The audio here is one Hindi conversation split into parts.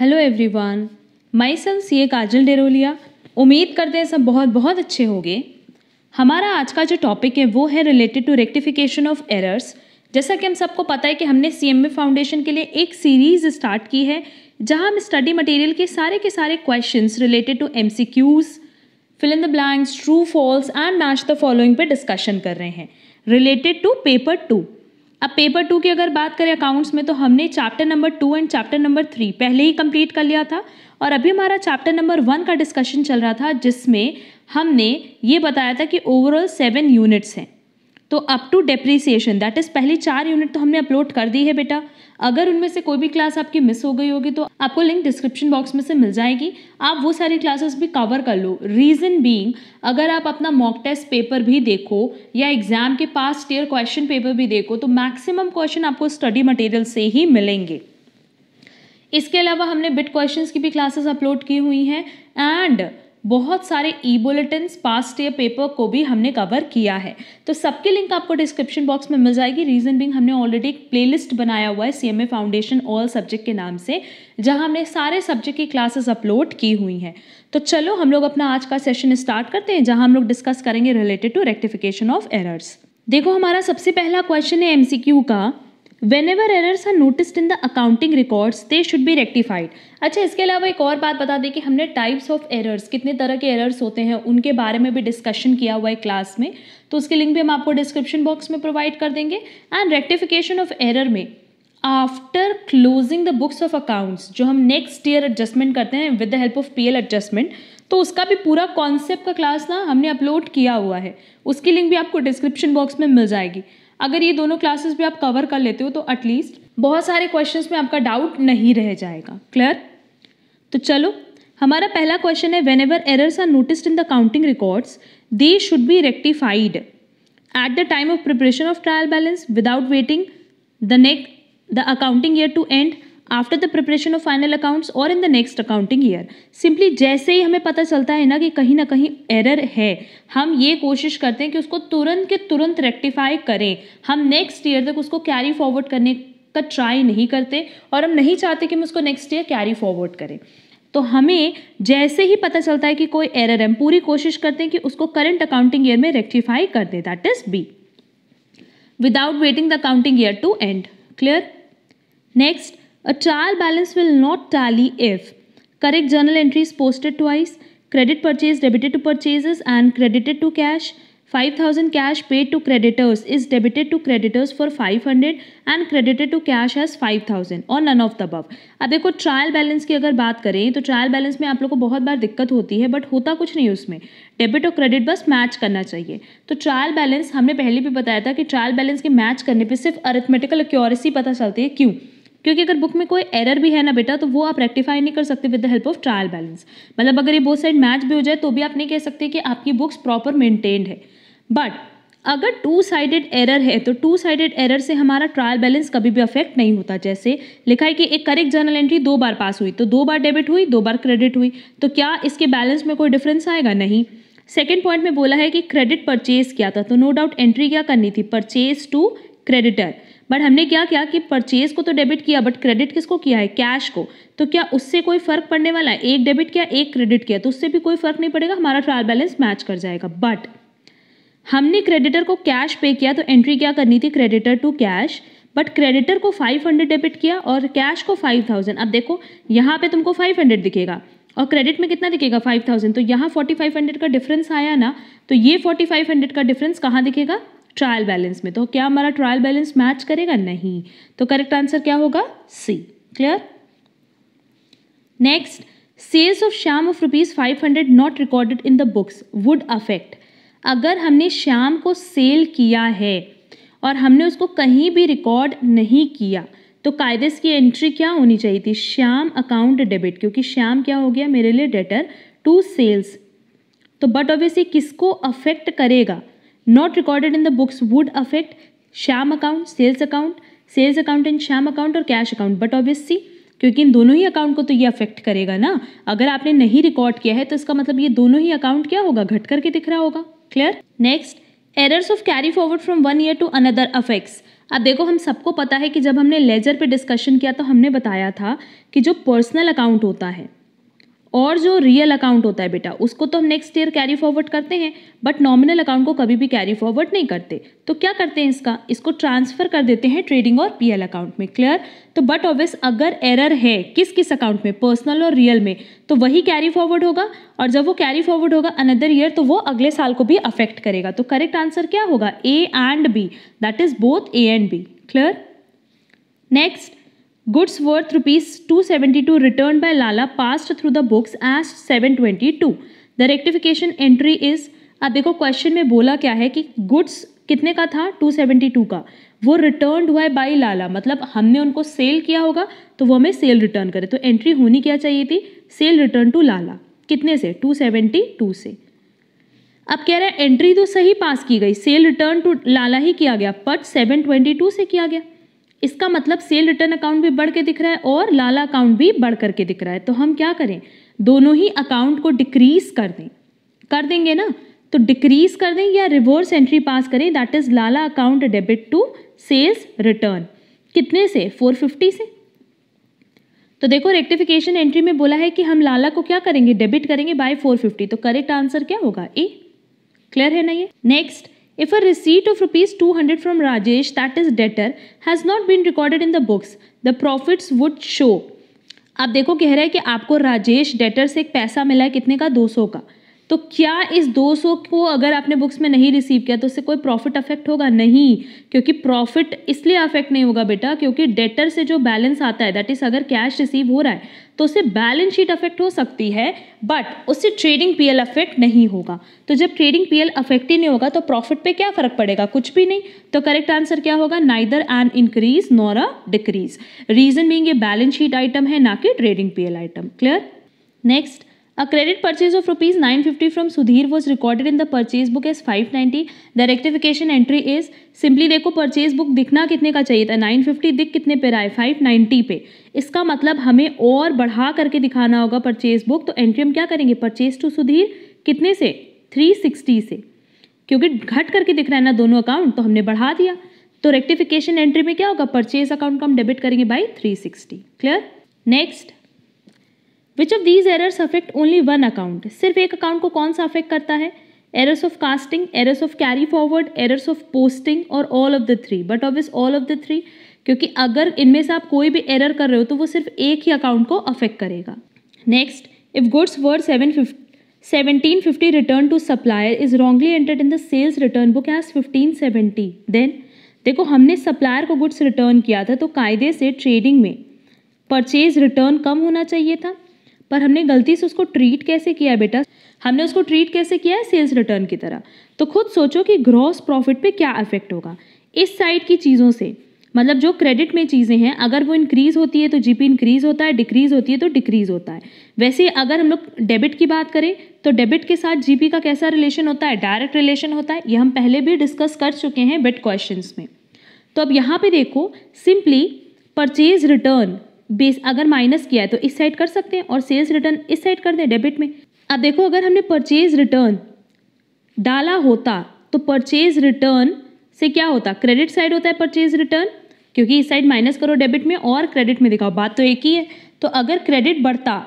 हेलो एवरीवन माय सन सी ए काजल डेरोलिया उम्मीद करते हैं सब बहुत बहुत अच्छे होंगे हमारा आज का जो टॉपिक है वो है related to rectification of errors जैसा कि हम सबको पता है कि हमने सी एम फाउंडेशन के लिए एक सीरीज़ स्टार्ट की है जहां हम स्टडी मटेरियल के सारे के सारे question related to M C Qs fill in the blanks true false and match the following पर डिस्कशन कर रहे हैं रिलेटेड टू पेपर टू अब पेपर टू की अगर बात करें अकाउंट्स में तो हमने chapter number two and chapter number three पहले ही कंप्लीट कर लिया था और अभी हमारा चैप्टर नंबर वन का डिस्कशन चल रहा था जिसमें हमने ये बताया था कि ओवरऑल सेवन यूनिट्स हैं तो up to depreciation that is पहली चार यूनिट तो हमने अपलोड कर दी है बेटा अगर उनमें से कोई भी क्लास आपकी मिस हो गई होगी तो आपको लिंक डिस्क्रिप्शन बॉक्स में से मिल जाएगी आप वो सारी क्लासेस भी कवर कर लो रीज़न बीइंग अगर आप अपना मॉक टेस्ट पेपर भी देखो या एग्ज़ाम के पास्ट ईयर क्वेश्चन पेपर भी देखो तो मैक्सिमम क्वेश्चन आपको स्टडी मटेरियल से ही मिलेंगे इसके अलावा हमने बिट क्वेश्चंस की भी क्लासेस अपलोड की हुई हैं एंड बहुत सारे E bulletin past year paper को भी हमने कवर किया है तो सबकी लिंक आपको डिस्क्रिप्शन बॉक्स में मिल जाएगी रीज़न बिंग हमने ऑलरेडी एक प्ले बनाया हुआ है C M A foundation all subject के नाम से जहां हमने सारे सब्जेक्ट की क्लासेस अपलोड की हुई हैं तो चलो हम लोग अपना आज का सेशन स्टार्ट करते हैं जहाँ हम लोग डिस्कस करेंगे related to rectification of errors देखो हमारा सबसे पहला क्वेश्चन है एमसीक्यू का whenever errors are noticed in the accounting records they should be rectified अच्छा इसके अलावा एक और बात बता दें कि हमने टाइप्स ऑफ एरर्स कितने तरह के एरर्स होते हैं उनके बारे में भी डिस्कशन किया हुआ है क्लास में तो उसके लिंक भी हम आपको डिस्क्रिप्शन बॉक्स में प्रोवाइड कर देंगे एंड रेक्टिफिकेशन ऑफ एरर में after closing the books of accounts जो हम नेक्स्ट ईयर एडजस्टमेंट करते हैं with the help of P L adjustment तो उसका भी पूरा कॉन्सेप्ट का क्लास ना हमने अपलोड किया हुआ है उसकी लिंक भी आपको डिस्क्रिप्शन बॉक्स में मिल जाएगी अगर ये दोनों क्लासेस भी आप कवर कर लेते हो तो एटलीस्ट बहुत सारे क्वेश्चंस में आपका डाउट नहीं रह जाएगा क्लियर तो चलो हमारा पहला क्वेश्चन है whenever errors are noticed in the accounting records they should be rectified at the time of preparation of trial balance without waiting the next the accounting year to end after the preparation of final accounts और in the next accounting year simply जैसे ही हमें पता चलता है ना कि कहीं ना कहीं एरर है हम ये कोशिश करते हैं कि उसको तुरंत के तुरंत रेक्टिफाई करें हम नेक्स्ट ईयर तक उसको कैरी फॉरवर्ड करने का ट्राई नहीं करते और हम नहीं चाहते कि हम उसको नेक्स्ट ईयर कैरी फॉरवर्ड करें तो हमें जैसे ही पता चलता है कि कोई एरर है हम पूरी कोशिश करते हैं कि उसको करंट अकाउंटिंग ईयर में रेक्टिफाई कर दें that is B without waiting the accounting year to end clear next A trial balance will not tally if correct journal entries posted twice, credit purchase debited to purchases and credited to cash, 5000 cash paid to creditors is debited to creditors for 500 and credited to cash as 5000 or none of the above. अब देखो ट्रायल बैलेंस की अगर बात करें तो ट्रायल बैलेंस में आप लोग को बहुत बार दिक्कत होती है बट होता कुछ नहीं उसमें डेबिट और क्रेडिट बस मैच करना चाहिए तो ट्रायल बैलेंस हमने पहले भी बताया था कि ट्रायल बैलेंस के मैच करने पे सिर्फ अरिथमेटिकल एक्योरेसी पता चलती है क्यों क्योंकि अगर बुक में कोई एरर भी है ना बेटा तो वो आप रेक्टिफाई नहीं कर सकते with the help of trial balance मतलब अगर ये बोथ साइड मैच भी हो जाए तो भी आप नहीं कह सकते कि आपकी बुक्स प्रॉपर मेंटेन्ड है बट अगर टू साइडेड एरर है तो टू साइडेड एरर से हमारा ट्रायल बैलेंस कभी भी अफेक्ट नहीं होता जैसे लिखा है कि एक करेक्ट जर्नल एंट्री दो बार पास हुई तो दो बार डेबिट हुई दो बार क्रेडिट हुई तो क्या इसके बैलेंस में कोई डिफरेंस आएगा नहीं सेकेंड पॉइंट में बोला है कि क्रेडिट परचेज किया था तो नो डाउट एंट्री क्या करनी थी परचेज टू क्रेडिटर बट हमने क्या किया कि परचेज को तो डेबिट किया बट क्रेडिट किसको किया है कैश को तो क्या उससे कोई फर्क पड़ने वाला है एक डेबिट किया एक क्रेडिट किया तो उससे भी कोई फर्क नहीं पड़ेगा हमारा ट्रायल बैलेंस मैच कर जाएगा बट हमने क्रेडिटर को कैश पे किया तो एंट्री क्या करनी थी creditor to cash but creditor को 500 डेबिट किया और कैश को 5000 अब देखो यहाँ पे तुमको 500 दिखेगा और क्रेडिट में कितना दिखेगा 5000 तो यहाँ 4500 का डिफरेंस आया ना तो ये 4500 का डिफरेंस कहाँ दिखेगा ट्रायल बैलेंस में तो क्या हमारा ट्रायल बैलेंस मैच करेगा नहीं तो करेक्ट आंसर क्या होगा C clear next sales of Shyam of rupees five hundred not recorded in the books would affect अगर हमने श्याम को सेल किया है और हमने उसको कहीं भी रिकॉर्ड नहीं किया तो कायदे की एंट्री क्या होनी चाहिए थी श्याम अकाउंट डेबिट क्योंकि श्याम क्या हो गया मेरे लिए डेटर टू सेल्स तो बट ऑब्वियसली किसको अफेक्ट करेगा not recorded in the books would affect sham account sales account sales account and Shyam account और कैश अकाउंट बट ऑब्वियसली क्योंकि इन दोनों ही अकाउंट को तो ये अफेक्ट करेगा ना अगर आपने नहीं रिकॉर्ड किया है तो इसका मतलब ये दोनों ही अकाउंट क्या होगा घट करके दिख रहा होगा clear next errors of carry forward from one year to another affects अब देखो हम सबको पता है कि जब हमने लेजर पे डिस्कशन किया तो हमने बताया था कि जो पर्सनल अकाउंट होता है और जो रियल अकाउंट होता है बेटा उसको तो हम नेक्स्ट ईयर कैरी फॉरवर्ड करते हैं बट नॉमिनल अकाउंट को कभी भी कैरी फॉरवर्ड नहीं करते तो क्या करते हैं इसका इसको ट्रांसफ़र कर देते हैं ट्रेडिंग और पीएल अकाउंट में क्लियर तो बट ऑब्वियस अगर एरर है किस किस अकाउंट में पर्सनल और रियल में तो वही कैरी फॉरवर्ड होगा और जब वो कैरी फॉरवर्ड होगा अनदर ईयर तो वो अगले साल को भी अफेक्ट करेगा तो करेक्ट आंसर क्या होगा A and B that is both A and B clear next goods worth two seventy two return by Lala pass through the books as seven twenty two the rectification entry is अब देखो क्वेश्चन में बोला क्या है कि गुड्स कितने का था टू सेवेंटी टू का वो रिटर्न हुआ है बाई लाला मतलब हमने उनको सेल किया होगा तो वो हमें सेल रिटर्न करे तो एंट्री होनी क्या चाहिए थी सेल रिटर्न टू लाला कितने से टू सेवेंटी टू से अब कह रहे हैं एंट्री तो सही पास की गई सेल रिटर्न टू लाला ही किया गया बट सेवन ट्वेंटी टू से किया गया इसका मतलब सेल रिटर्न अकाउंट भी बढ़ के दिख रहा है और लाला अकाउंट भी बढ़ करके दिख रहा है तो हम क्या करें दोनों ही अकाउंट को डिक्रीज कर दें कर देंगे ना तो डिक्रीज कर दें या रिवर्स एंट्री पास करें that is Lala account debit to sales return कितने से 450 से तो देखो रेक्टिफिकेशन एंट्री में बोला है कि हम लाला को क्या करेंगे डेबिट करेंगे बाय 450 तो करेक्ट आंसर क्या होगा ए क्लियर है ना ये next If a receipt of rupees 200 from Rajesh, that is debtor, has not been recorded in the books, the profits would show. आप देखो कह रहे हैं कि आपको राजेश डेटर से एक पैसा मिला है कितने का 200 का तो क्या इस 200 को अगर आपने बुक्स में नहीं रिसीव किया तो उससे कोई प्रॉफिट अफेक्ट होगा नहीं क्योंकि प्रॉफिट इसलिए अफेक्ट नहीं होगा बेटा क्योंकि डेटर से जो बैलेंस आता है दैट इज़ अगर कैश रिसीव हो रहा है तो उसे बैलेंस शीट अफेक्ट हो सकती है बट उससे ट्रेडिंग पीएल अफेक्ट नहीं होगा तो जब ट्रेडिंग पीएल अफेक्ट ही नहीं होगा तो प्रॉफिट पे क्या फर्क पड़ेगा कुछ भी नहीं तो करेक्ट आंसर क्या होगा neither an increase nor a decrease reason being ये बैलेंस शीट आइटम है ना कि trading PL item clear next A credit purchase of rupees 950 from Sudhir was recorded in the purchase book as 590. The rectification entry is simply देखो purchase book दिखना कितने का चाहिए था 950 दिख कितने पे रहा है 590 पे इसका मतलब हमें और बढ़ा करके दिखाना होगा purchase book तो entry हम क्या करेंगे purchase to Sudhir कितने से 360 से क्योंकि घट करके दिख रहा है ना दोनों अकाउंट तो हमने बढ़ा दिया तो रेक्टिफिकेशन एंट्री में क्या होगा परचेज अकाउंट का हम डेबिट करेंगे by 360 clear next which of these errors affect only one account सिर्फ एक अकाउंट को कौन सा अफेक्ट करता है errors of casting errors of carry forward errors of posting और all of the three but obvious all of the three क्योंकि अगर इनमें से आप कोई भी एरर कर रहे हो तो वो सिर्फ एक ही अकाउंट को अफेक्ट करेगा next if goods worth seven seventeen fifty return to supplier is wrongly entered in the sales return book as fifteen seventy then देखो हमने सप्लायर को गुड्स रिटर्न किया था तो कायदे से ट्रेडिंग में परचेज रिटर्न कम होना चाहिए था पर हमने गलती से उसको ट्रीट कैसे किया है बेटा हमने उसको ट्रीट कैसे किया है सेल्स रिटर्न की तरह तो खुद सोचो कि ग्रॉस प्रॉफिट पे क्या इफेक्ट होगा इस साइड की चीज़ों से मतलब जो क्रेडिट में चीज़ें हैं अगर वो इंक्रीज़ होती है तो जीपी इंक्रीज़ होता है डिक्रीज़ होती है तो डिक्रीज़ होता है वैसे अगर हम लोग डेबिट की बात करें तो डेबिट के साथ जीपी का कैसा रिलेशन होता है डायरेक्ट रिलेशन होता है ये हम पहले भी डिस्कस कर चुके हैं बिट क्वेश्चन में तो अब यहाँ पे देखो सिंपली परचेज रिटर्न बेस अगर माइनस किया है तो इस साइड कर सकते हैं और सेल्स रिटर्न इस साइड कर दें डेबिट में अब देखो अगर हमने परचेज रिटर्न डाला होता तो परचेज रिटर्न से क्या होता क्रेडिट साइड होता है परचेज रिटर्न क्योंकि इस साइड माइनस करो डेबिट में और क्रेडिट में दिखाओ बात तो एक ही है तो अगर क्रेडिट बढ़ता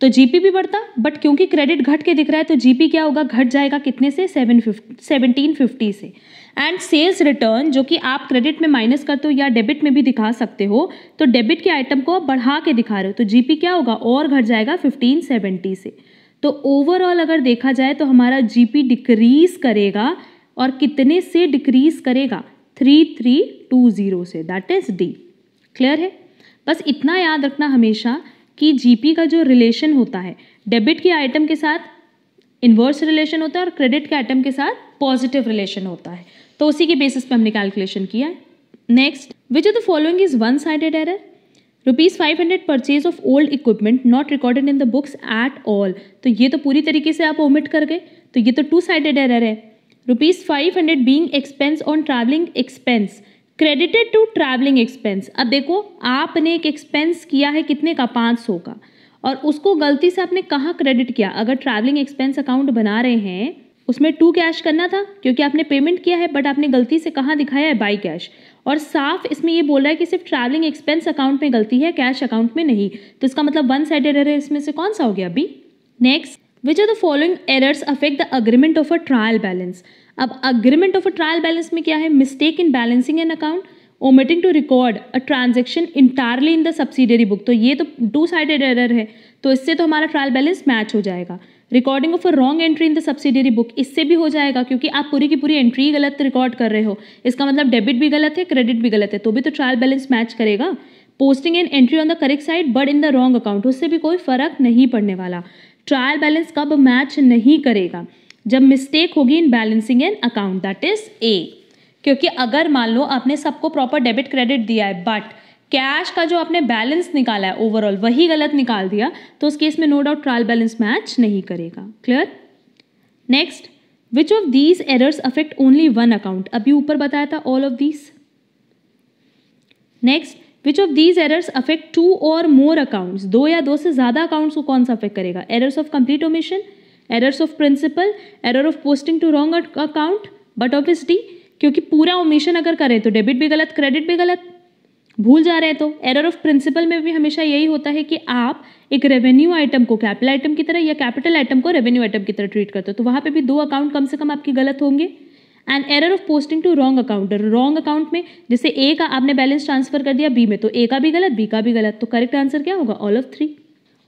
तो जीपी भी बढ़ता बट क्योंकि क्रेडिट घट के दिख रहा है तो जीपी क्या होगा घट जाएगा कितने से सेवन फिफ्टी सेवनटीन फिफ्टी से एंड सेल्स रिटर्न जो कि आप क्रेडिट में माइनस करते हो या डेबिट में भी दिखा सकते हो तो डेबिट के आइटम को आप बढ़ा के दिखा रहे हो तो जीपी क्या होगा और घट जाएगा फिफ्टीन सेवेंटी से तो ओवरऑल अगर देखा जाए तो हमारा जीपी डिक्रीज करेगा और कितने से डिक्रीज करेगा थ्री थ्री टू ज़ीरो से दैट इज़ डी क्लियर है बस इतना याद रखना हमेशा कि जीपी का जो रिलेशन होता है डेबिट के आइटम के साथ इन्वर्स रिलेशन होता है और क्रेडिट के आइटम के साथ पॉजिटिव रिलेशन होता है तो उसी के बेसिस पे हमने कैलकुलेशन किया next which of the following is one sided error rupees five hundred purchase of old equipment not recorded in the books at all तो ये तो पूरी तरीके से आप ओमिट कर गए तो ये तो टू साइडेड एरर है rupees five hundred being expense on travelling expense credited to travelling expense अब देखो आपने एक एक्सपेंस किया है कितने का पाँच सौ का और उसको गलती से आपने कहाँ क्रेडिट किया अगर ट्रैवलिंग एक्सपेंस अकाउंट बना रहे हैं उसमें टू कैश करना था क्योंकि आपने पेमेंट किया है बट आपने गलती से कहाँ दिखाया है बाई कैश और साफ इसमें ये बोल रहा है कि सिर्फ ट्रैवलिंग एक्सपेंस अकाउंट में गलती है कैश अकाउंट में नहीं तो इसका मतलब वन साइडेड है इसमें से कौन सा हो गया अभी next which are the following errors affect the agreement of a trial balance अब agreement of a trial balance में क्या है mistake in balancing an account omitting to record a transaction entirely in the subsidiary book तो ये तो टू साइडेड एरर है तो इससे तो हमारा ट्रायल बैलेंस मैच हो जाएगा recording of a wrong entry in the subsidiary book इससे भी हो जाएगा क्योंकि आप पूरी की पूरी एंट्री गलत रिकॉर्ड कर रहे हो इसका मतलब डेबिट भी गलत है क्रेडिट भी गलत है तो भी तो ट्रायल बैलेंस मैच करेगा posting and entry on the correct side but in the wrong account उससे भी कोई फर्क नहीं पड़ने वाला ट्रायल बैलेंस कब मैच नहीं करेगा जब मिस्टेक होगी in balancing an account that is a क्योंकि अगर मान लो आपने सबको प्रॉपर डेबिट क्रेडिट दिया है बट कैश का जो आपने बैलेंस निकाला है ओवरऑल वही गलत निकाल दिया तो उस केस में no doubt trial balance match नहीं करेगा clear next which of these errors affect only one account अभी ऊपर बताया था all of these next which of these errors affect two और मोर अकाउंट्स दो या दो से ज़्यादा अकाउंट्स को कौन सा अफेक्ट करेगा errors of complete omission errors of principle error of posting to wrong account but obviously क्योंकि पूरा ओमिशन अगर करें तो डेबिट भी गलत क्रेडिट भी गलत भूल जा रहे हैं तो एरर ऑफ प्रिंसिपल में भी हमेशा यही होता है कि आप एक रेवेन्यू आइटम को कैपिटल आइटम की तरह या कैपिटल आइटम को रेवेन्यू आइटम की तरह ट्रीट करते हो तो वहाँ पे भी दो अकाउंट कम से कम आपके गलत होंगे and error of posting to wrong account wrong account में जैसे ए का आपने बैलेंस ट्रांसफर कर दिया बी में तो ए का भी गलत बी का भी गलत तो करेक्ट आंसर क्या होगा ऑल ऑफ थ्री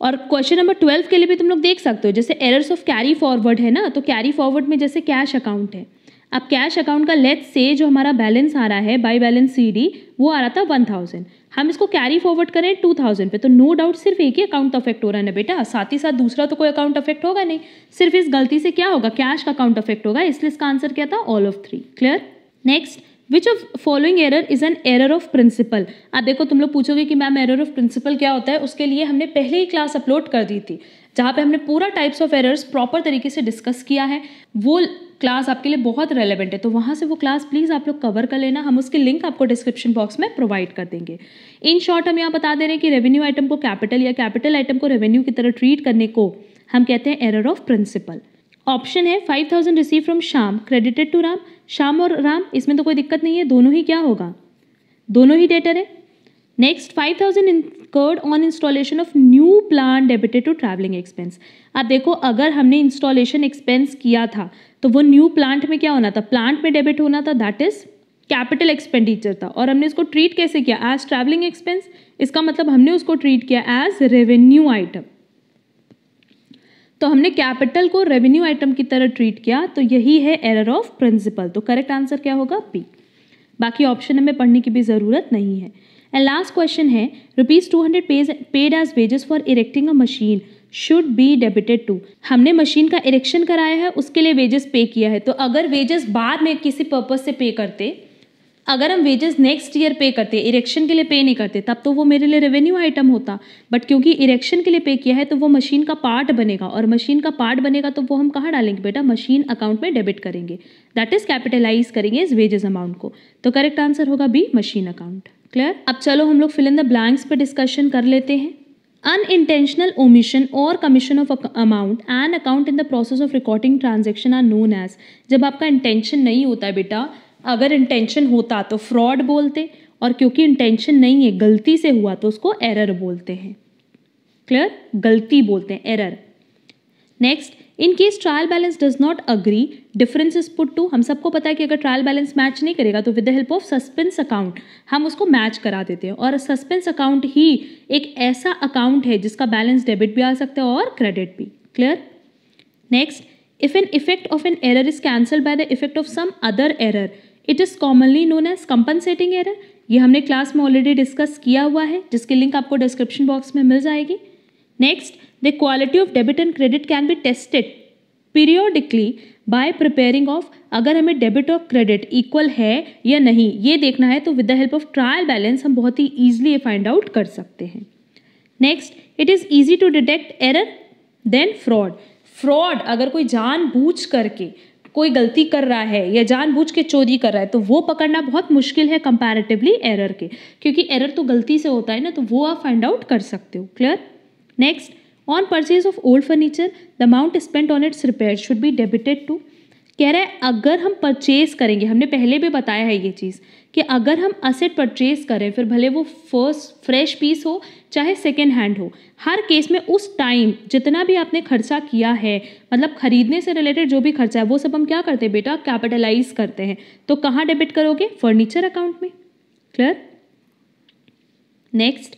और क्वेश्चन नंबर ट्वेल्व के लिए भी तुम लोग देख सकते हो जैसे एरर्स ऑफ कैरी फॉरवर्ड है ना तो कैरी फॉरवर्ड में जैसे कैश अकाउंट है अब कैश अकाउंट का लेट से जो हमारा बैलेंस आ रहा है बाई बैलेंस सी डी वो आ रहा था वन थाउजेंड हम इसको कैरी फॉरवर्ड करें टू थाउजेंड पे तो नो डाउट सिर्फ एक ही अकाउंट अफेक्ट हो रहा है ना बेटा साथ ही साथ दूसरा तो कोई अकाउंट अफेक्ट होगा नहीं सिर्फ इस गलती से क्या होगा कैश का अकाउंट अफेक्ट होगा इसलिए इसका आंसर क्या था all of three clear next which of following error is an error of principle आप देखो तुम लोग पूछोगे कि मैम एरर ऑफ प्रिंसिपल क्या होता है उसके लिए हमने पहले ही क्लास अपलोड कर दी थी जहाँ पे हमने पूरा टाइप्स ऑफ एरर्स प्रॉपर तरीके से डिस्कस किया है वो क्लास आपके लिए बहुत रेलेवेंट है तो वहाँ से वो क्लास प्लीज़ आप लोग कवर कर लेना हम उसके लिंक आपको डिस्क्रिप्शन बॉक्स में प्रोवाइड कर देंगे इन शॉर्ट हम यहाँ बता दे रहे हैं कि रेवेन्यू आइटम को कैपिटल या कैपिटल आइटम को रेवेन्यू की तरह ट्रीट करने को हम कहते हैं एरर ऑफ प्रिंसिपल ऑप्शन है five thousand receive from Shyam credited to Ram Shyam और राम इसमें तो कोई दिक्कत नहीं है दोनों ही क्या होगा दोनों ही डेटर है next five thousand incurred on installation of new plan debited to travelling expense आप देखो अगर हमने इंस्टॉलेशन एक्सपेंस किया था तो वो न्यू प्लांट में क्या होना था प्लांट में डेबिट होना था दैट इज कैपिटल एक्सपेंडिचर था और हमने इसको ट्रीट कैसे किया एज ट्रैवलिंग एक्सपेंस इसका मतलब हमने उसको ट्रीट किया एज रेवेन्यू आइटम तो हमने कैपिटल को रेवेन्यू आइटम की तरह ट्रीट किया तो यही है एरर ऑफ प्रिंसिपल तो करेक्ट आंसर क्या होगा पी बाकी ऑप्शन हमें पढ़ने की भी ज़रूरत नहीं है एंड लास्ट क्वेश्चन है rupees two hundred page paid as wages for erecting a machine should be debited to हमने मशीन का इरेक्शन कराया है उसके लिए वेजेस पे किया है तो अगर वेजेस बाद में किसी पर्पज़ से पे करते अगर हम वेजेस नेक्स्ट ईयर पे करते इरेक्शन के लिए पे नहीं करते तब तो वो मेरे लिए रेवेन्यू आइटम होता बट क्योंकि इरेक्शन के लिए पे किया है तो वो मशीन का पार्ट बनेगा और मशीन का पार्ट बनेगा तो वो हम कहाँ डालेंगे बेटा मशीन अकाउंट में डेबिट करेंगे दैट इज़ कैपिटलाइज करेंगे इस वेजेस अमाउंट को तो करेक्ट आंसर होगा बी मशीन अकाउंट क्लियर अब चलो हम लोग फिल इन द ब्लैंक्स पर डिस्कशन कर लेते हैं unintentional omission or commission of amount an account in the process of recording transaction are known as जब आपका intention नहीं होता है बेटा अगर intention होता तो fraud बोलते और क्योंकि intention नहीं है गलती से हुआ तो उसको error बोलते हैं क्लियर गलती बोलते हैं error next in case trial balance does not agree difference is put to हम सबको पता है कि अगर ट्रायल बैलेंस मैच नहीं करेगा तो with the help of suspense account हम उसको मैच करा देते हैं और सस्पेंस अकाउंट ही एक ऐसा अकाउंट है जिसका बैलेंस डेबिट भी आ सकता है और क्रेडिट भी clear next if an effect of an error is cancel by the effect of some other error it is commonly known as compensating error ये हमने क्लास में ऑलरेडी डिस्कस किया हुआ है जिसकी लिंक आपको डिस्क्रिप्शन बॉक्स में मिल जाएगी next The quality of debit and credit can be tested periodically by preparing of अगर हमें डेबिट और क्रेडिट इक्वल है या नहीं ये देखना है तो with the help of trial balance हम बहुत ही ईजिली फाइंड आउट कर सकते हैं next it is easy to detect error then fraud fraud अगर कोई जान बूझ करके कोई गलती कर रहा है या जानबूझ के चोरी कर रहा है तो वो पकड़ना बहुत मुश्किल है कंपैरेटिवली एरर के क्योंकि एरर तो गलती से होता है ना तो वो आप फाइंड आउट कर सकते हो clear next on purchase of old furniture the amount spent on its repair should be debited to कह रहा है अगर हम परचेज करेंगे हमने पहले भी बताया है ये चीज़ कि अगर हम असेट परचेज करें फिर भले वो फर्स्ट फ्रेश पीस हो चाहे सेकेंड हैंड हो हर केस में उस टाइम जितना भी आपने खर्चा किया है मतलब खरीदने से रिलेटेड जो भी खर्चा है वो सब हम क्या करते हैं बेटा कैपिटलाइज करते हैं तो कहाँ डेबिट करोगे फर्नीचर अकाउंट में clear next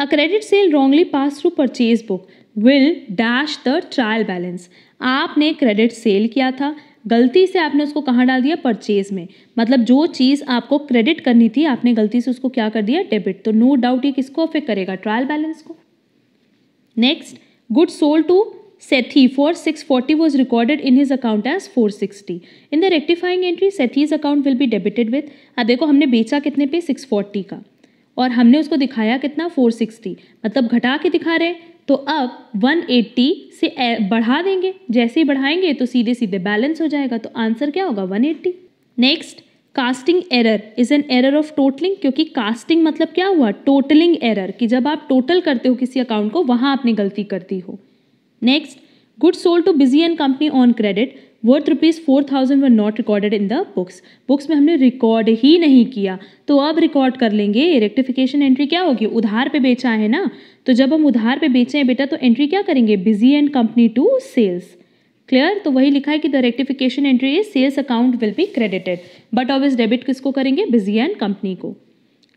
a credit sale wrongly pass through purchase book will dash the trial balance आपने क्रेडिट सेल किया था गलती से आपने उसको कहाँ डाल दिया परचेज में मतलब जो चीज़ आपको क्रेडिट करनी थी आपने गलती से उसको क्या कर दिया डेबिट तो नो डाउट ये किसको अफेक्ट करेगा ट्रायल बैलेंस को next good sold to six forty was recorded in his account as four sixty in the rectifying entry Sethi's account will be debited with अब देखो हमने बेचा कितने पे सिक्स फोर्टी का और हमने उसको दिखाया कितना फोर सिक्सटी मतलब घटा के दिखा रहे हैं तो अब 180 से बढ़ा देंगे जैसे ही बढ़ाएंगे तो सीधे सीधे बैलेंस हो जाएगा तो आंसर क्या होगा 180 next casting error is an error of totalling क्योंकि कास्टिंग मतलब क्या हुआ टोटलिंग एरर कि जब आप टोटल करते हो किसी अकाउंट को वहाँ आपने गलती कर दी हो next good sold to busy and company on credit worth rupees four thousand were not recorded in the books books में हमने रिकॉर्ड ही नहीं किया तो अब रिकॉर्ड कर लेंगे रेक्टिफिकेशन एंट्री क्या होगी उधार पे बेचा है ना तो जब हम उधार पे बेचे हैं बेटा तो एंट्री क्या करेंगे busy and company to sales clear तो वही लिखा है कि the rectification entry is sales account will be credited but ऑब डेबिट किसको करेंगे बिजी एंड कंपनी को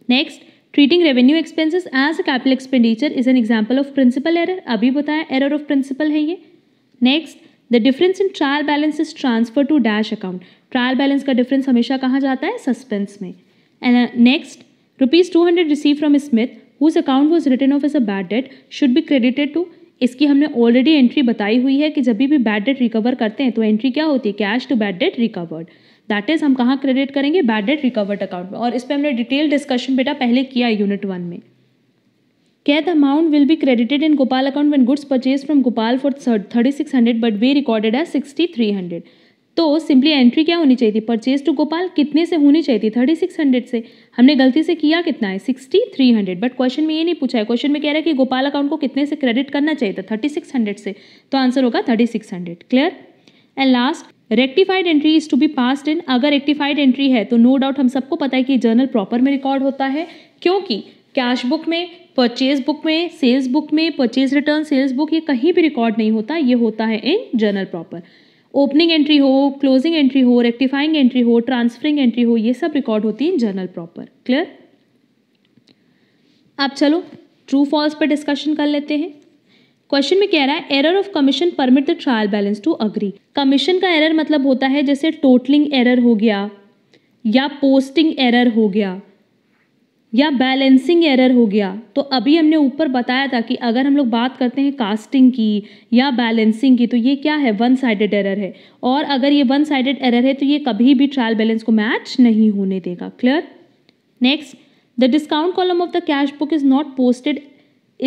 next treating revenue expenses as a capital expenditure is an example of principle error अभी बताया एरर ऑफ प्रिंसिपल है ये next the difference in trial balance is transfer to dash account trial balance का डिफरेंस हमेशा कहाँ जाता है सस्पेंस में and next rupees two hundred receive from Smith whose account was return of as a bad debt should be credited to इसकी हमने ऑलरेडी एंट्री बताई हुई है कि जब भी बैड डेट रिकवर करते हैं तो एंट्री क्या होती है cash to bad debt recovered that is हम कहाँ क्रेडिट करेंगे बैड डेट रिकवर्ड अकाउंट में और इस पर हमने डिटेल डिस्कशन बेटा पहले किया यूनिट वन में credited in Gopal account when goods purchase from Gopal for thirty six hundred but we recorded है सिक्सटी थ्री हंड्रेड तो सिंपली एंट्री क्या होनी चाहिए थी परचेज टू गोपाल कितने से होनी चाहिए थी थर्टी सिक्स हंड्रेड से हमने गलती से किया कितना है sixty three hundred but question में ये नहीं पूछा है क्वेश्चन में कह रहा है कि गोपाल अकाउंट को कितने से क्रेडिट करना चाहिए था थर्टी सिक्स हंड्रेड से तो आंसर होगा thirty six hundred clear and last rectified entry is to be passed in अगर रेक्टिफाइड एंट्री है तो नो no डाउट हम सबको पता है कि जर्नल प्रॉपर में रिकॉर्ड होता है क्योंकि कैश बुक में परचेज बुक में सेल्स बुक में परचेज रिटर्न सेल्स बुक ये कहीं भी रिकॉर्ड नहीं होता ये होता है in journal proper opening entry हो क्लोजिंग एंट्री हो रेक्टिफाइंग एंट्री हो ट्रांसफरिंग एंट्री हो ये सब रिकॉर्ड होती है जर्नल प्रॉपर क्लियर आप चलो ट्रू फॉल्स पर डिस्कशन कर लेते हैं क्वेश्चन में कह रहा है error of commission permit the trial balance to agree commission का एरर मतलब होता है जैसे टोटलिंग एरर हो गया या पोस्टिंग एरर हो गया या बैलेंसिंग एरर हो गया तो अभी हमने ऊपर बताया था कि अगर हम लोग बात करते हैं कास्टिंग की या बैलेंसिंग की तो ये क्या है वन साइडेड एरर है और अगर ये वन साइडेड एरर है तो ये कभी भी ट्रायल बैलेंस को मैच नहीं होने देगा clear next the discount column of the cash book is not posted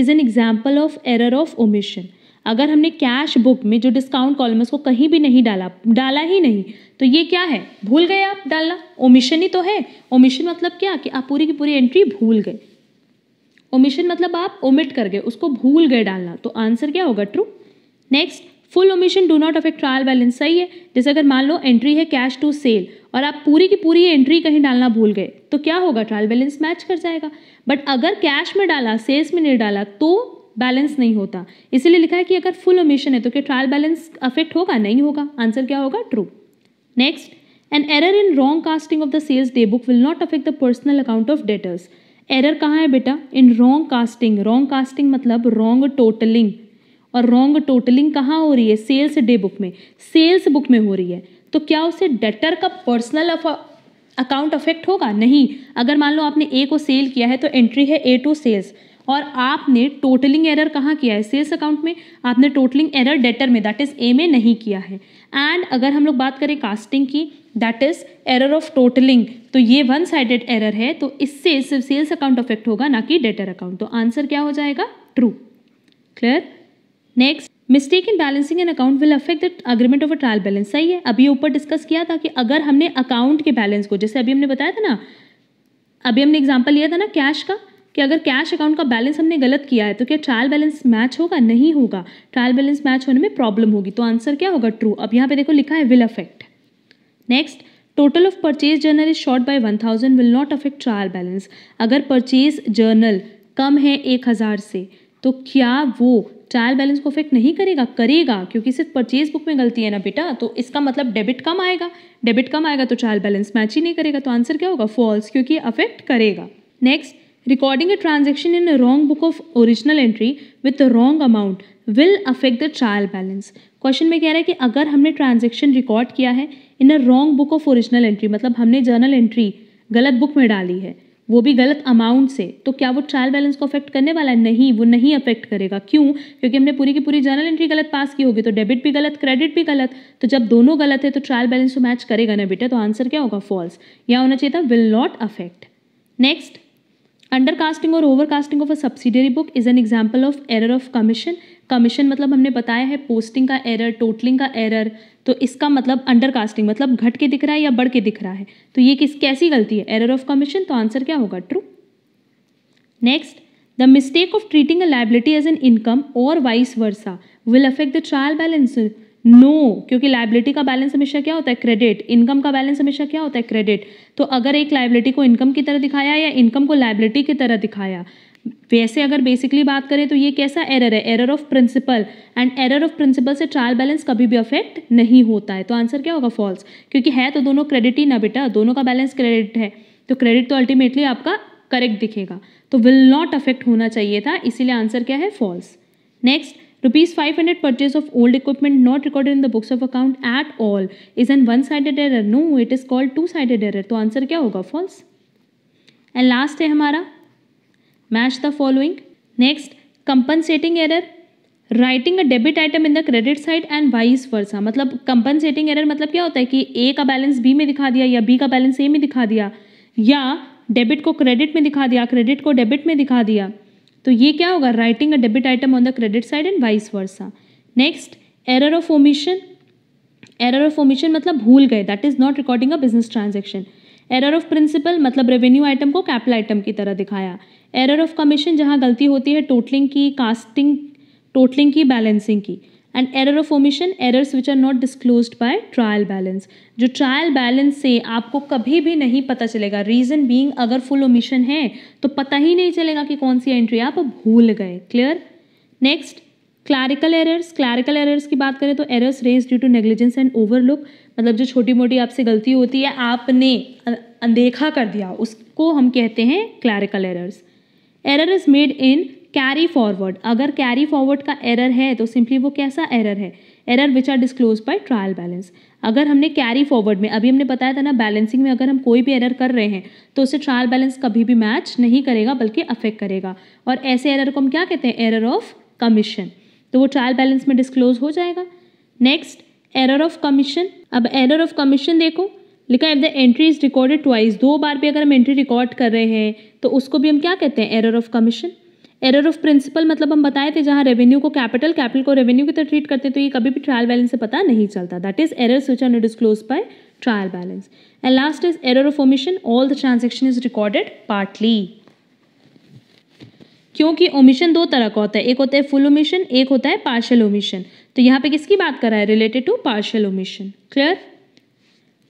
is an example of error of omission अगर हमने कैश बुक में जो डिस्काउंट कॉलम है उसको कहीं भी नहीं डाला डाला ही नहीं तो ये क्या है भूल गए आप डालना ओमिशन ही तो है ओमिशन मतलब क्या कि आप पूरी की पूरी एंट्री भूल गए ओमिशन मतलब आप ओमिट कर गए उसको भूल गए डालना तो आंसर क्या होगा true next full omission do not affect trial balance सही है जैसे अगर मान लो एंट्री है कैश टू सेल और आप पूरी की पूरी एंट्री कहीं डालना भूल गए तो क्या होगा ट्रायल बैलेंस मैच कर जाएगा बट अगर कैश में डाला सेल्स में नहीं डाला तो बैलेंस नहीं होता इसीलिए लिखा है कि अगर फुल ओमिशन है तो क्या ट्रायल बैलेंस अफेक्ट होगा नहीं होगा आंसर क्या होगा true next an error in wrong casting of the sales day book will not affect the personal account of debtors error कहाँ है बेटा in wrong casting wrong casting मतलब रॉन्ग टोटलिंग और रॉन्ग टोटलिंग कहाँ हो रही है सेल्स डे बुक में सेल्स बुक में हो रही है तो क्या उसे डेटर का पर्सनल अकाउंट अफेक्ट होगा नहीं अगर मान लो आपने ए को सेल किया है तो एंट्री है ए टू सेल्स और आपने टोटलिंग एरर कहाँ किया है सेल्स अकाउंट में आपने टोटलिंग एरर डेटर में दैट इज़ ए में नहीं किया है एंड अगर हम लोग बात करें कास्टिंग की that is error of totalling तो ये वन साइडेड एरर है तो इससे सिर्फ सेल्स अकाउंट अफेक्ट होगा ना कि डेटर अकाउंट तो आंसर क्या हो जाएगा true clear next mistake in balancing an account will affect the agreement of a trial balance सही है अभी ऊपर डिस्कस किया था कि अगर हमने अकाउंट के बैलेंस को जैसे अभी हमने बताया था ना अभी हमने एग्जाम्पल लिया था ना कैश का कि अगर कैश अकाउंट का बैलेंस हमने गलत किया है तो क्या ट्रायल बैलेंस मैच होगा नहीं होगा ट्रायल बैलेंस मैच होने में प्रॉब्लम होगी तो आंसर क्या होगा ट्रू अब यहाँ पे देखो लिखा है will affect next total of purchase journal is short by one thousand will not affect trial balance अगर परचेज जर्नल कम है एक हज़ार से तो क्या वो ट्रायल बैलेंस को अफेक्ट नहीं करेगा करेगा क्योंकि सिर्फ परचेज बुक में गलती है ना बेटा तो इसका मतलब डेबिट कम आएगा डेबिट कम आएगा तो ट्रायल बैलेंस मैच ही नहीं करेगा तो आंसर क्या होगा फॉल्स क्योंकि अफेक्ट करेगा next Recording a transaction in a wrong book of original entry with the wrong amount will affect the trial balance. Question में कह रहा है कि अगर हमने ट्रांजेक्शन रिकॉर्ड किया है in a wrong book of original entry मतलब हमने जर्नल एंट्री गलत बुक में डाली है वो भी गलत अमाउंट से तो क्या वो ट्रायल बैलेंस को अफेक्ट करने वाला है नहीं वो नहीं अफेक्ट करेगा क्यों क्योंकि हमने पूरी की पूरी जर्नल एंट्री गलत पास की होगी तो डेबिट भी गलत क्रेडिट भी गलत तो जब दोनों गलत है तो ट्रायल बैलेंस तो मैच करेगा ना बेटा तो आंसर क्या होगा फॉल्स या होना चाहिए था will not affect next undercasting और overcasting of a subsidiary book is an example of error of commission commission मतलब हमने बताया है पोस्टिंग का एरर टोटलिंग का एरर तो इसका मतलब अंडरकास्टिंग मतलब घट के दिख रहा है या बढ़ के दिख रहा है तो ये किस कैसी गलती है एरर ऑफ कमीशन तो आंसर क्या होगा true next the mistake of treating a liability as an income और vice versa will affect the trial balance no no, क्योंकि लाइबिलिटी का बैलेंस हमेशा क्या होता है क्रेडिट इनकम का बैलेंस हमेशा क्या होता है क्रेडिट तो अगर एक लाइबिलिटी को इनकम की तरह दिखाया या इनकम को लाइबिलिटी की तरह दिखाया वैसे अगर बेसिकली बात करें तो ये कैसा एरर है error of principle and error of principle से ट्रायल बैलेंस कभी भी अफेक्ट नहीं होता है तो आंसर क्या होगा फॉल्स क्योंकि है तो दोनों क्रेडिट ही ना बेटा दोनों का बैलेंस क्रेडिट है तो क्रेडिट तो अल्टीमेटली आपका करेक्ट दिखेगा तो विल नॉट अफेक्ट होना चाहिए था इसीलिए आंसर क्या है false next rupees five hundred purchase of old equipment not record in the books of account at all is an one sided error no it is called two sided error तो आंसर क्या होगा फॉल्स एंड लास्ट है हमारा match the following next compensating error writing a debit item in the credit side and vice versa मतलब कंपनसेटिंग एरर मतलब क्या होता है कि ए का बैलेंस बी में दिखा दिया या बी का बैलेंस ए में दिखा दिया या डेबिट को क्रेडिट में दिखा दिया क्रेडिट को डेबिट में दिखा दिया तो ये क्या होगा writing a debit item on the credit side and vice versa next error of omission error of omission मतलब भूल गए that is not recording a business transaction error of principle मतलब रेवेन्यू आइटम को कैपिटल आइटम की तरह दिखाया एरर ऑफ कमीशन जहाँ गलती होती है टोटलिंग की कास्टिंग टोटलिंग की बैलेंसिंग की and error of omission errors which are not disclose by trial balance जो ट्रायल बैलेंस से आपको कभी भी नहीं पता चलेगा रीजन बींग अगर फुल ओमिशन है तो पता ही नहीं चलेगा कि कौन सी एंट्री आप भूल गए clear next clerical errors clerical errors की बात करें तो errors raise due to negligence and overlook मतलब जो छोटी मोटी आपसे गलती होती है आपने अनदेखा कर दिया उसको हम कहते हैं clerical errors error is made in carry forward अगर कैरी फॉरवर्ड का एरर है तो सिंपली वो कैसा एरर है error which are disclose by trial balance अगर हमने कैरी फॉरवर्ड में अभी हमने बताया था ना बैलेंसिंग में अगर हम कोई भी एरर कर रहे हैं तो उसे ट्रायल बैलेंस कभी भी मैच नहीं करेगा बल्कि अफेक्ट करेगा और ऐसे एरर को हम क्या कहते हैं एरर ऑफ कमीशन तो वो ट्रायल बैलेंस में डिस्क्लोज हो जाएगा नेक्स्ट एरर ऑफ कमीशन अब एरर ऑफ कमीशन देखो लिखा if the entry is recorded twice दो बार भी अगर हम एंट्री रिकॉर्ड कर रहे हैं तो उसको भी हम क्या कहते हैं error of commission error of principle मतलब हम बताए थे जहाँ रेवेन्यू को कैपिटल कैपिटल को रेवेन्यू की तरह ट्रीट करते तो ये कभी भी ट्रायल बैलेंस से पता नहीं चलता that is error which are disclose by trial balance and last is error of omission all the transaction is recorded partly क्योंकि ओमिशन दो तरह का होता है एक होता है फुल ओमिशन एक होता है पार्शल ओमिशन तो यहाँ पे किसकी बात कर रहा है related to partial omission clear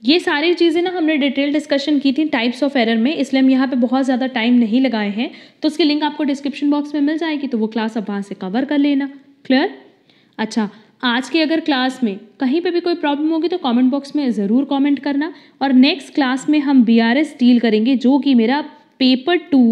ये सारी चीज़ें ना हमने डिटेल डिस्कशन की थी टाइप्स ऑफ एरर में इसलिए हम यहाँ पे बहुत ज़्यादा टाइम नहीं लगाए हैं तो उसकी लिंक आपको डिस्क्रिप्शन बॉक्स में मिल जाएगी तो वो क्लास आप वहाँ से कवर कर लेना क्लियर अच्छा आज की अगर क्लास में कहीं पे भी कोई प्रॉब्लम होगी तो कमेंट बॉक्स में ज़रूर कॉमेंट करना और नेक्स्ट क्लास में हम बी आर एस डील करेंगे जो कि मेरा paper two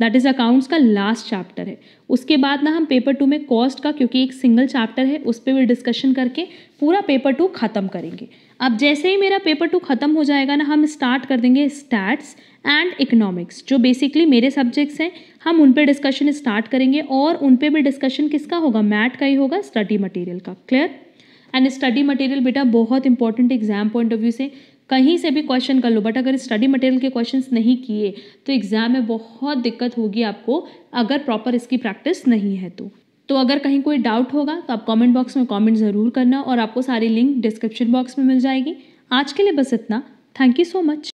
that is accounts का लास्ट चैप्टर है उसके बाद ना हम पेपर टू में कॉस्ट का क्योंकि एक सिंगल चैप्टर है उस पर भी डिस्कशन करके पूरा पेपर टू ख़त्म करेंगे अब जैसे ही मेरा पेपर टू ख़त्म हो जाएगा ना हम स्टार्ट कर देंगे स्टैट्स एंड इकोनॉमिक्स जो बेसिकली मेरे सब्जेक्ट्स हैं हम उन पर डिस्कशन स्टार्ट करेंगे और उन पर भी डिस्कशन किसका होगा मैट का ही होगा स्टडी मटेरियल का क्लियर एंड स्टडी मटेरियल बेटा बहुत important exam point of view से कहीं से भी क्वेश्चन कर लो बट अगर स्टडी मटेरियल के क्वेश्चन नहीं किए तो एग्ज़ाम में बहुत दिक्कत होगी आपको अगर प्रॉपर इसकी प्रैक्टिस नहीं है तो तो अगर कहीं कोई डाउट होगा तो आप कमेंट बॉक्स में कमेंट ज़रूर करना और आपको सारी लिंक डिस्क्रिप्शन बॉक्स में मिल जाएगी आज के लिए बस इतना थैंक यू सो मच